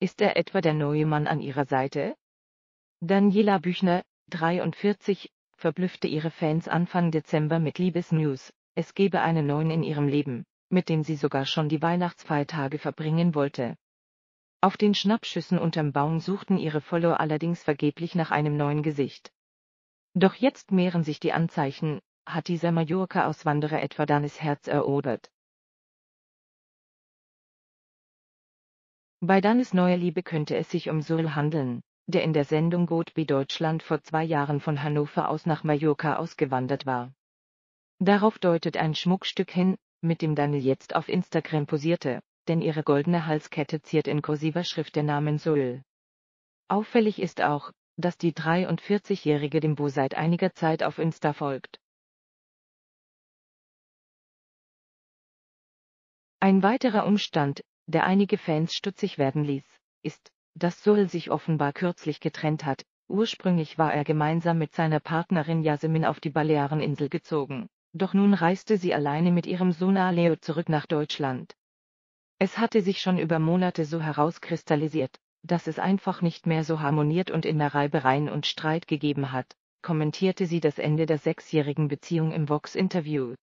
Ist er etwa der neue Mann an ihrer Seite? Daniela Büchner, 43, verblüffte ihre Fans Anfang Dezember mit Liebesnews, es gebe einen neuen in ihrem Leben, mit dem sie sogar schon die Weihnachtsfeiertage verbringen wollte. Auf den Schnappschüssen unterm Baum suchten ihre Follower allerdings vergeblich nach einem neuen Gesicht. Doch jetzt mehren sich die Anzeichen, hat dieser Mallorca-Auswanderer etwa Danis Herz erobert. Bei Dannes neuer Liebe könnte es sich um Söhl handeln, der in der Sendung Goat Be Deutschland vor zwei Jahren von Hannover aus nach Mallorca ausgewandert war. Darauf deutet ein Schmuckstück hin, mit dem Danne jetzt auf Instagram posierte, denn ihre goldene Halskette ziert in kursiver Schrift den Namen Söhl. Auffällig ist auch, dass die 43-jährige dem Bo seit einiger Zeit auf Insta folgt. Ein weiterer Umstand, der einige Fans stutzig werden ließ, ist, dass Suhl sich offenbar kürzlich getrennt hat. Ursprünglich war er gemeinsam mit seiner Partnerin Yasemin auf die Baleareninsel gezogen, doch nun reiste sie alleine mit ihrem Sohn Aleo zurück nach Deutschland. Es hatte sich schon über Monate so herauskristallisiert, dass es einfach nicht mehr so harmoniert und immer Reibereien und Streit gegeben hat, kommentierte sie das Ende der sechsjährigen Beziehung im Vox-Interview.